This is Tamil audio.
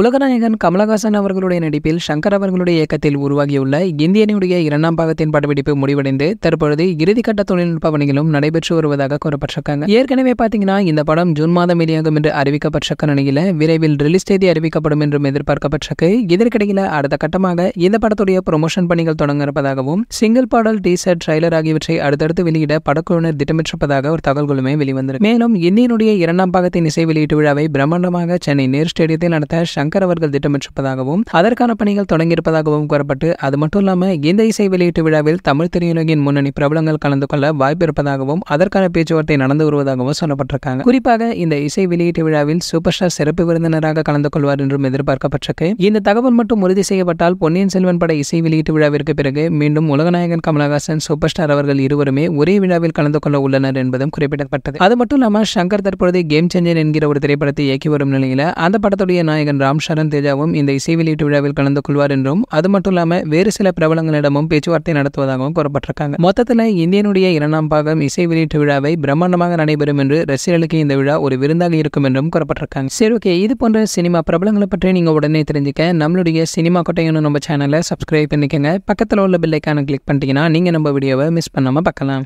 உலகநாயகன் கமலஹாசன் அவர்களுடைய நடிப்பில் சங்கர் அவர்களுடைய இயக்கத்தில் உருவாகியுள்ள இந்தியனுடைய இரண்டாம் பாகத்தின் படப்பிடிப்பு முடிவடைந்து தற்பொழுது இறுதிக்கட்ட தொழில்நுட்ப பணிகளும் நடைபெற்று வருவதாக கூறப்பட்டிருக்காங்க ஏற்கனவே பார்த்தீங்கன்னா இந்த படம் ஜூன் மாதம் வெளியாகும் என்று அறிவிக்கப்பட்டிருக்க நிலையில விரைவில் ரிலீஸ் தேதி அறிவிக்கப்படும் என்றும் எதிர்பார்க்கப்பட்டிருக்கு இதற்கிடையில் அடுத்த கட்டமாக இந்த படத்துடைய ப்ரொமோஷன் பணிகள் தொடங்க இருப்பதாகவும் சிங்கிள் பாடல் டீசர் ட்ரைலர் ஆகியவற்றை அடுத்தடுத்து வெளியிட படக்குழுவினர் திட்டமிட்டிருப்பதாக ஒரு தகவல்களுமே வெளிவந்திருக்கு மேலும் இந்தியனுடைய இரண்டாம் பாகத்தின் இசை வெளியீட்டு விழாவை பிரம்மாண்டமாக சென்னை நேரு ஸ்டேடியத்தில் நடத்த சங்கர் அவர்கள் திட்டமிட்டிருப்பதாகவும் அதற்கான பணிகள் தொடங்கியிருப்பதாகவும் கூறப்பட்டு அது மட்டும் இல்லாமல் இந்த இசை வெளியீட்டு விழாவில் தமிழ் திரையுலகின் முன்னணி பிரபலங்கள் கலந்து கொள்ள வாய்ப்பு இருப்பதாகவும் அதற்கான பேச்சுவார்த்தை நடந்து வருவதாகவும் சொல்லப்பட்டிருக்காங்க குறிப்பாக இந்த இசை வெளியீட்டு விழாவில் சூப்பர் ஸ்டார் சிறப்பு விருந்தினராக கலந்து கொள்வார் என்றும் எதிர்பார்க்கப்பட்டிருக்கு இந்த தகவல் மட்டும் உறுதி செய்யப்பட்டால் பொன்னியின் செல்வன் பட இசை வெளியீட்டு விழாவிற்கு பிறகு மீண்டும் உலகநாயகன் கமலஹாசன் சூப்பர் ஸ்டார் அவர்கள் இருவருமே ஒரே விழாவில் கலந்து கொள்ள உள்ளனர் என்பதும் குறிப்பிடப்பட்டது அது மட்டும் இல்லாமல் சங்கர் தற்பொழுது கேம் சேஞ்சர் என்கிற ஒரு திரைப்படத்தை இயக்கி வரும் நிலையில் அந்த படத்துடைய நாயகன் ராம் ராம் சரண் தேஜாவும் இந்த இசை வெளியீட்டு விழாவில் கலந்து கொள்வார் என்றும் அது மட்டும் இல்லாமல் வேறு சில பிரபலங்களிடமும் பேச்சுவார்த்தை நடத்துவதாகவும் கூறப்பட்டிருக்காங்க மொத்தத்தில் இந்தியனுடைய இரண்டாம் பாகம் இசை வெளியீட்டு விழாவை பிரம்மாண்டமாக நடைபெறும் என்று ரசிகர்களுக்கு இந்த விழா ஒரு விருந்தாக இருக்கும் என்றும் கூறப்பட்டிருக்காங்க சரி ஓகே இது போன்ற சினிமா பிரபலங்களை பற்றி நீங்கள் உடனே தெரிஞ்சுக்க நம்மளுடைய சினிமா கொட்டையன்னு நம்ம சேனலை சப்ஸ்கிரைப் பண்ணிக்கோங்க பக்கத்தில் உள்ள பில்லைக்கான கிளிக் பண்ணிட்டீங்கன்னா நீங்கள் நம்ம வீடியோவை மிஸ் பண்ணாமல் பார்க்கலாம்